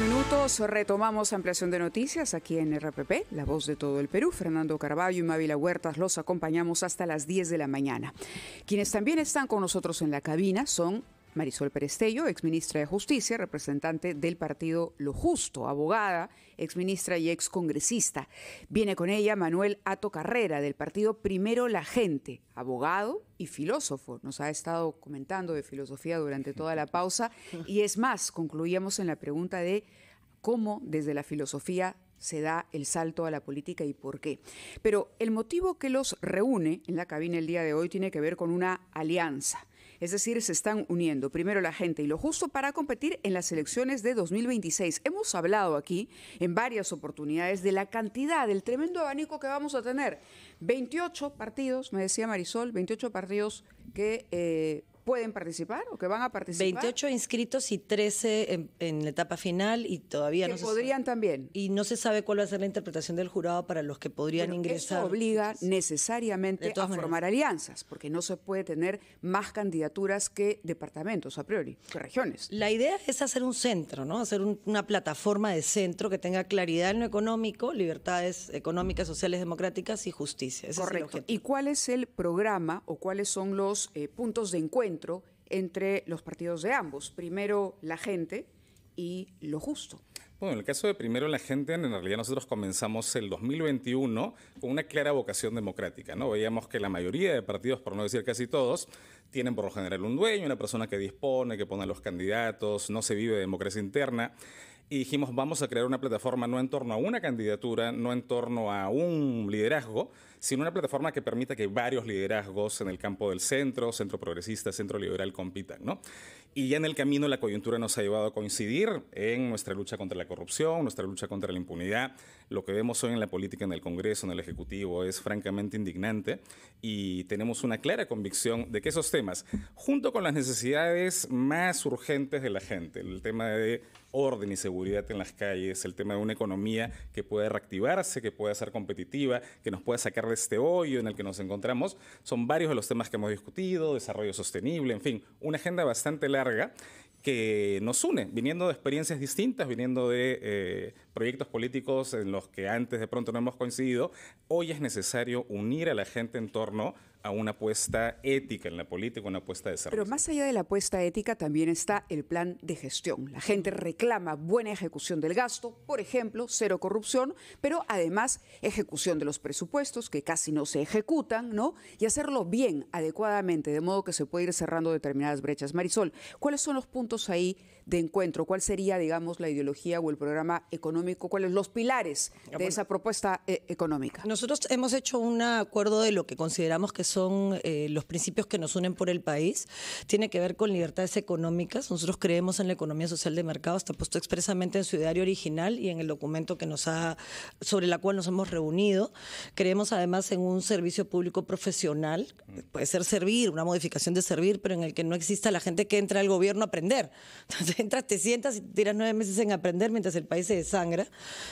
minutos, retomamos ampliación de noticias aquí en RPP, La Voz de todo el Perú. Fernando Carballo y Mávila Huertas los acompañamos hasta las 10 de la mañana. Quienes también están con nosotros en la cabina son Marisol Perestello, exministra de Justicia, representante del partido Lo Justo, abogada, exministra y excongresista. Viene con ella Manuel Ato Carrera, del partido Primero la Gente, abogado y filósofo. Nos ha estado comentando de filosofía durante toda la pausa. Y es más, concluíamos en la pregunta de cómo desde la filosofía se da el salto a la política y por qué. Pero el motivo que los reúne en la cabina el día de hoy tiene que ver con una alianza es decir, se están uniendo primero la gente y lo justo para competir en las elecciones de 2026. Hemos hablado aquí en varias oportunidades de la cantidad, del tremendo abanico que vamos a tener. 28 partidos, me decía Marisol, 28 partidos que eh, pueden participar o que van a participar. 28 inscritos y 13 en, la etapa final y todavía no se podrían también. Y no se sabe cuál va a ser la interpretación del jurado para los que podrían ingresar. Eso obliga necesariamente a formar alianzas, porque no se puede tener más candidaturas que departamentos a priori, que regiones. La idea es hacer un centro, ¿no? Hacer una plataforma de centro que tenga claridad en lo económico, libertades económicas, sociales, democráticas y justicia. Correcto. ¿Y cuál es el programa o cuáles son los eh, puntos de encuentro? entre los partidos de ambos. Primero la gente y lo justo. Bueno, en el caso de Primero la Gente, en realidad nosotros comenzamos el 2021 con una clara vocación democrática, ¿no? Veíamos que la mayoría de partidos, por no decir casi todos, tienen por lo general un dueño, una persona que dispone, que pone a los candidatos, no se vive democracia interna y dijimos vamos a crear una plataforma no en torno a una candidatura, no en torno a un liderazgo, sino una plataforma que permita que varios liderazgos en el campo del centro, centro progresista, centro liberal compitan, ¿no? Y ya en el camino la coyuntura nos ha llevado a coincidir en nuestra lucha contra la corrupción, nuestra lucha contra la impunidad. Lo que vemos hoy en la política, en el Congreso, en el Ejecutivo, es francamente indignante y tenemos una clara convicción de que esos temas, junto con las necesidades más urgentes de la gente, el tema de orden y seguridad en las calles, el tema de una economía que pueda reactivarse, que pueda ser competitiva, que nos pueda sacar este hoyo en el que nos encontramos, son varios de los temas que hemos discutido, desarrollo sostenible, en fin, una agenda bastante larga que nos une, viniendo de experiencias distintas, viniendo de eh, proyectos políticos en los que antes de pronto no hemos coincidido, hoy es necesario unir a la gente en torno a una apuesta ética en la política, una apuesta de desarrollo. Pero más allá de la apuesta ética también está el plan de gestión. La gente reclama buena ejecución del gasto, por ejemplo, cero corrupción, pero además ejecución de los presupuestos que casi no se ejecutan, ¿no? Y hacerlo bien, adecuadamente, de modo que se pueda ir cerrando determinadas brechas. Marisol, ¿cuáles son los puntos ahí de encuentro? ¿Cuál sería, digamos, la ideología o el programa económico? ¿Cuáles los pilares de esa propuesta eh, económica? Nosotros hemos hecho un acuerdo de lo que consideramos que son eh, los principios que nos unen por el país. Tiene que ver con libertades económicas. Nosotros creemos en la economía social de mercado, está puesto expresamente en su diario original y en el documento que nos ha, sobre la cual nos hemos reunido. Creemos además en un servicio público profesional, puede ser servir, una modificación de servir, pero en el que no exista la gente que entra al gobierno a aprender. Entonces, entras, te sientas y tiras nueve meses en aprender mientras el país se desangra.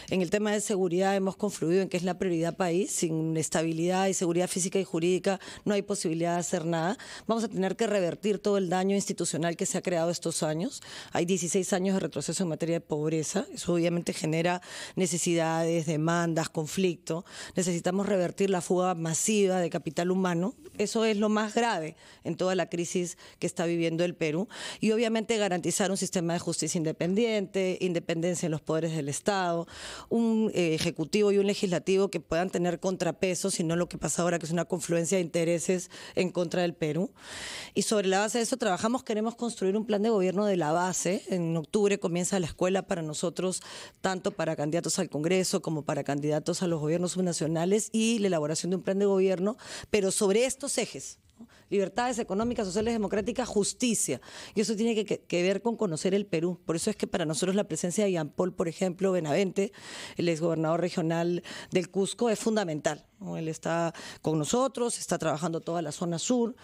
En el tema de seguridad hemos confluido en que es la prioridad país. Sin estabilidad y seguridad física y jurídica no hay posibilidad de hacer nada. Vamos a tener que revertir todo el daño institucional que se ha creado estos años. Hay 16 años de retroceso en materia de pobreza. Eso obviamente genera necesidades, demandas, conflicto. Necesitamos revertir la fuga masiva de capital humano. Eso es lo más grave en toda la crisis que está viviendo el Perú. Y obviamente garantizar un sistema sistema de justicia independiente, independencia en los poderes del Estado, un eh, ejecutivo y un legislativo que puedan tener contrapesos, no lo que pasa ahora que es una confluencia de intereses en contra del Perú. Y sobre la base de eso trabajamos, queremos construir un plan de gobierno de la base. En octubre comienza la escuela para nosotros, tanto para candidatos al Congreso como para candidatos a los gobiernos subnacionales y la elaboración de un plan de gobierno, pero sobre estos ejes libertades económicas, sociales, democráticas, justicia. Y eso tiene que, ver con conocer el Perú. Por eso es que para nosotros la presencia de Jean Paul, por ejemplo, Benavente, el exgobernador regional del Cusco, es fundamental. Él está con nosotros, está trabajando toda la zona sur,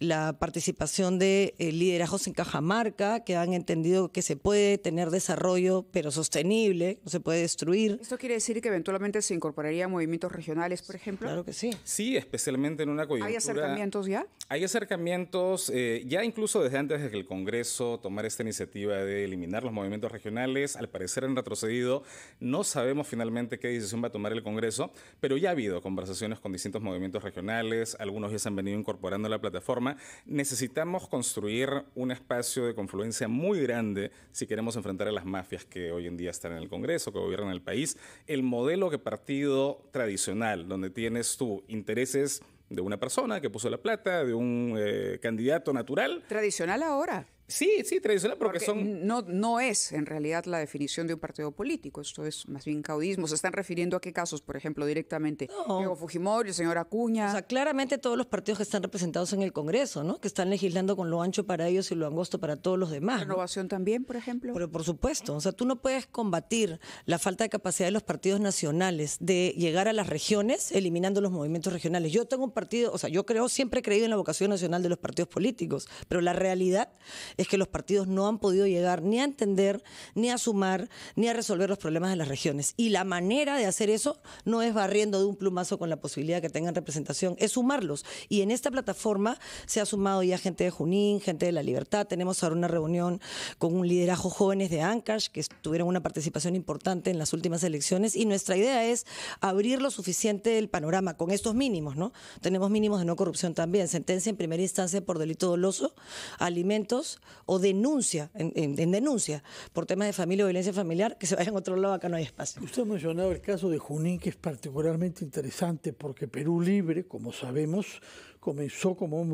la participación de eh, liderazgos en Cajamarca, que han entendido que se puede tener desarrollo, pero sostenible, no se puede destruir. ¿Esto quiere decir que eventualmente se incorporaría movimientos regionales, por ejemplo? Claro que sí. Sí, especialmente en una coyuntura. ¿Hay acercamientos ya? Hay acercamientos, eh, ya incluso desde antes de que el Congreso tomara esta iniciativa de eliminar los movimientos regionales, al parecer han retrocedido. No sabemos finalmente qué decisión va a tomar el Congreso, pero ya ha habido conversaciones con distintos movimientos regionales, algunos ya se han venido incorporando a la plataforma. Necesitamos construir un espacio de confluencia muy grande si queremos enfrentar a las mafias que hoy en día están en el Congreso, que gobiernan el país. El modelo de partido tradicional, donde tienes tú intereses de una persona que puso la plata, de un eh, candidato natural. Tradicional ahora. Sí, sí, tradicional, porque, que son... No, no es en realidad la definición de un partido político, esto es más bien caudismo. ¿Se están refiriendo a qué casos, por ejemplo, directamente? No. Diego Fujimori, señora señor Acuña. O sea, claramente todos los partidos que están representados en el Congreso, ¿no? Que están legislando con lo ancho para ellos y lo angosto para todos los demás. ¿Renovación también, por ejemplo? Pero por supuesto, o sea, tú no puedes combatir la falta de capacidad de los partidos nacionales de llegar a las regiones eliminando los movimientos regionales. Yo tengo un partido, o sea, yo creo, siempre he creído en la vocación nacional de los partidos políticos, pero la realidad es que los partidos no han podido llegar ni a entender, ni a sumar, ni a resolver los problemas de las regiones. Y la manera de hacer eso no es barriendo de un plumazo con la posibilidad que tengan representación, es sumarlos. Y en esta plataforma se ha sumado ya gente de Junín, gente de La Libertad. Tenemos ahora una reunión con un liderazgo jóvenes de Ancash que tuvieron una participación importante en las últimas elecciones. Y nuestra idea es abrir lo suficiente el panorama con estos mínimos, ¿no? Tenemos mínimos de no corrupción también, sentencia en primera instancia por delito doloso, alimentos, o denuncia, en, denuncia por temas de familia o violencia familiar, que se vayan a otro lado, acá no hay espacio. Usted ha mencionado el caso de Junín, que es particularmente interesante porque Perú Libre, como sabemos, comenzó como un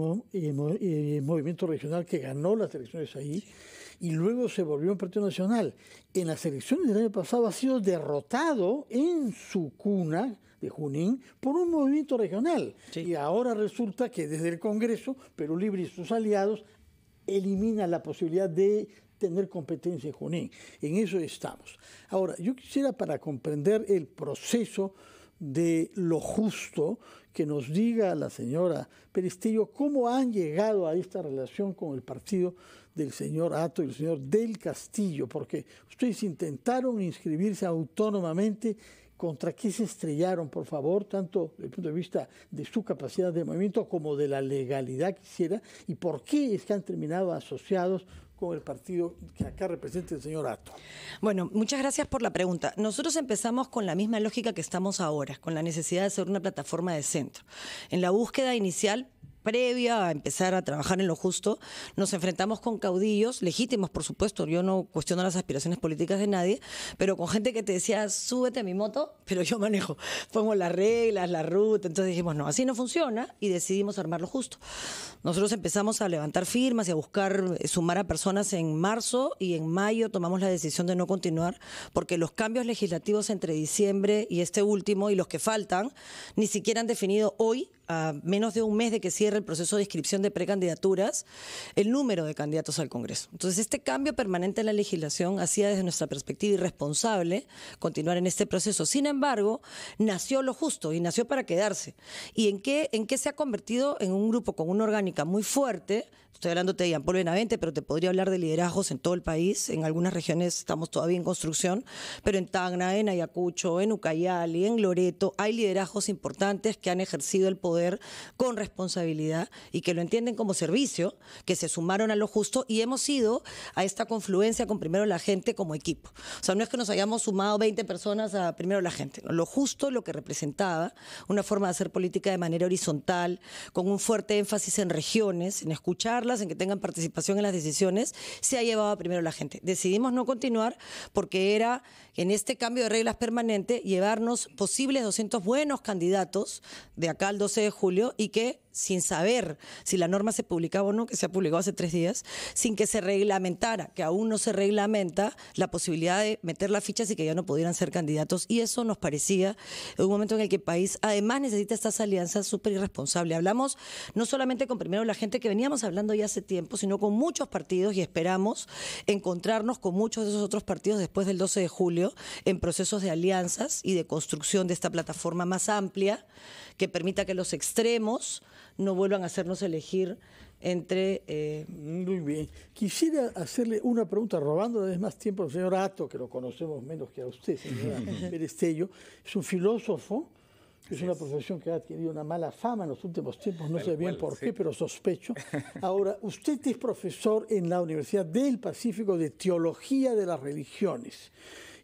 movimiento regional que ganó las elecciones ahí y luego se volvió un partido nacional. En las elecciones del año pasado ha sido derrotado en su cuna de Junín por un movimiento regional. Y ahora resulta que desde el Congreso, Perú Libre y sus aliados elimina la posibilidad de tener competencia en Junín. En eso estamos. Ahora, yo quisiera para comprender el proceso de lo justo que nos diga la señora Peristillo cómo han llegado a esta relación con el partido del señor Ato y el señor del Castillo, porque ustedes intentaron inscribirse autónomamente ¿Contra qué se estrellaron, por favor, tanto desde el punto de vista de su capacidad de movimiento como de la legalidad quisiera ¿Y por qué es que han terminado asociados con el partido que acá representa el señor Ato. Bueno, muchas gracias por la pregunta. Nosotros empezamos con la misma lógica que estamos ahora, con la necesidad de ser una plataforma de centro. En la búsqueda inicial previa a empezar a trabajar en lo justo, nos enfrentamos con caudillos, legítimos por supuesto, yo no cuestiono las aspiraciones políticas de nadie, pero con gente que te decía, súbete a mi moto, pero yo manejo, pongo las reglas, la ruta, entonces dijimos, no, así no funciona y decidimos armar lo justo. Nosotros empezamos a levantar firmas y a buscar eh, sumar a personas en marzo y en mayo tomamos la decisión de no continuar porque los cambios legislativos entre diciembre y este último y los que faltan ni siquiera han definido hoy a menos de un mes de que cierre el proceso de inscripción de precandidaturas, el número de candidatos al Congreso. Entonces, este cambio permanente en la legislación hacía desde nuestra perspectiva irresponsable continuar en este proceso. Sin embargo, nació lo justo y nació para quedarse. ¿Y en qué, en qué se ha convertido en un grupo con una orgánica muy fuerte? Estoy hablando de Jean Paul pero te podría hablar de liderazgos en todo el país. En algunas regiones estamos todavía en construcción, pero en Tacna, en Ayacucho, en Ucayali, en Loreto, hay liderazgos importantes que han ejercido el poder con responsabilidad y que lo entienden como servicio, que se sumaron a lo justo y hemos ido a esta confluencia con primero la gente como equipo. O sea, no es que nos hayamos sumado 20 personas a primero la gente, lo justo, lo que representaba, una forma de hacer política de manera horizontal, con un fuerte énfasis en regiones, en escuchar en que tengan participación en las decisiones, se ha llevado primero la gente. Decidimos no continuar porque era, en este cambio de reglas permanente, llevarnos posibles 200 buenos candidatos de acá al 12 de julio y que sin saber si la norma se publicaba o no, que se ha publicado hace tres días, sin que se reglamentara, que aún no se reglamenta, la posibilidad de meter las fichas y que ya no pudieran ser candidatos. Y eso nos parecía un momento en el que el país además necesita estas alianzas súper irresponsables. Hablamos no solamente con primero la gente que veníamos hablando ya hace tiempo, sino con muchos partidos y esperamos encontrarnos con muchos de esos otros partidos después del 12 de julio en procesos de alianzas y de construcción de esta plataforma más amplia que permita que los extremos no vuelvan a hacernos elegir entre... Eh, Muy bien. Quisiera hacerle una pregunta, robando una vez más tiempo al señor Ato, que lo conocemos menos que a usted, señora Perestello. Es un filósofo, es una profesión que ha adquirido una mala fama en los últimos tiempos, no sé bien por qué, pero sospecho. Ahora, usted es profesor en la Universidad del Pacífico de Teología de las Religiones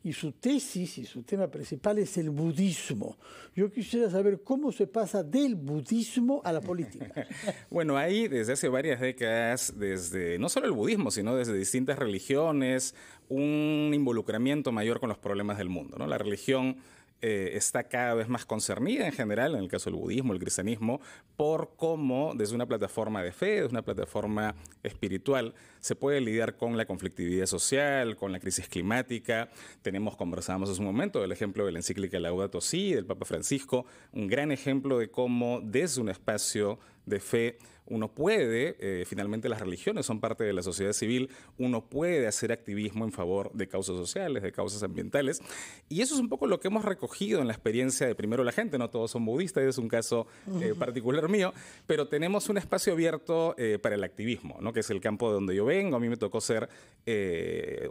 y su tesis y su tema principal es el budismo. Yo quisiera saber cómo se pasa del budismo a la política. bueno, ahí desde hace varias décadas, desde no solo el budismo, sino desde distintas religiones, un involucramiento mayor con los problemas del mundo. ¿no? La religión eh, está cada vez más concernida en general, en el caso del budismo, el cristianismo, por cómo desde una plataforma de fe, desde una plataforma espiritual, se puede lidiar con la conflictividad social, con la crisis climática. Tenemos, conversábamos hace un momento, el ejemplo de la encíclica Laudato Si, del Papa Francisco, un gran ejemplo de cómo desde un espacio de fe uno puede, eh, finalmente las religiones son parte de la sociedad civil, uno puede hacer activismo en favor de causas sociales, de causas ambientales. Y eso es un poco lo que hemos recogido en la experiencia de primero la gente, no todos son budistas, es un caso eh, particular mío, pero tenemos un espacio abierto eh, para el activismo, ¿no? que es el campo de donde yo vengo. A mí me tocó ser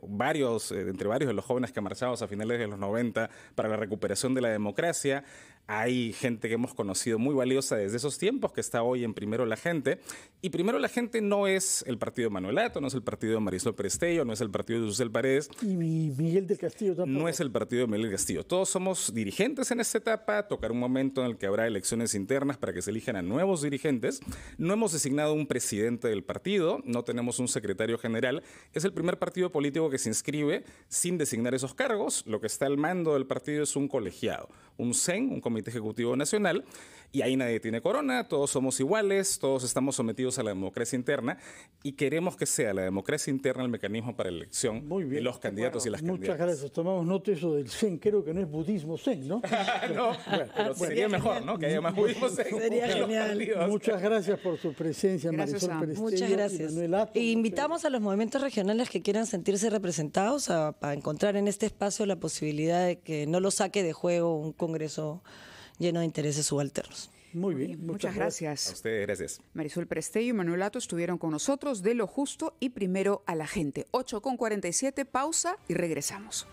varios, entre varios de los jóvenes que marchamos a finales de los 90 para la recuperación de la democracia. Hay gente que hemos conocido muy valiosa desde esos tiempos que está hoy en primero la gente y primero la gente no es el partido de Manuel Ato, no es el partido de Marisol Prestello, no es el partido de Susel Paredes. Y Miguel del Castillo No es el partido de Miguel Castillo. Todos somos dirigentes en esta etapa, tocar un momento en el que habrá elecciones internas para que se elijan a nuevos dirigentes. No hemos designado un presidente del partido, no tenemos un secretario general. Es el primer partido político que se inscribe sin designar esos cargos. Lo que está al mando del partido es un colegiado, un CEN, un Comité Ejecutivo Nacional y ahí nadie tiene corona, todos somos iguales, todos estamos sometidos a la democracia interna y queremos que sea la democracia interna el mecanismo para la elección de los candidatos y las candidatas. Muchas gracias. Tomamos nota eso del Zen, creo que no es budismo Zen, ¿no? no, pero sería mejor, ¿no? Que haya más budismo Zen. Sería genial. Muchas gracias por su presencia, Marisol Pérez. Muchas gracias. Y invitamos a los movimientos regionales que quieran sentirse representados a, a encontrar en este espacio la posibilidad de que no lo saque de juego un congreso lleno de intereses subalternos. Muy bien, muchas, gracias. A ustedes, gracias. Marisol Prestello y Manuel Lato estuvieron con nosotros de lo justo y primero a la gente. 8 con 47, pausa y regresamos.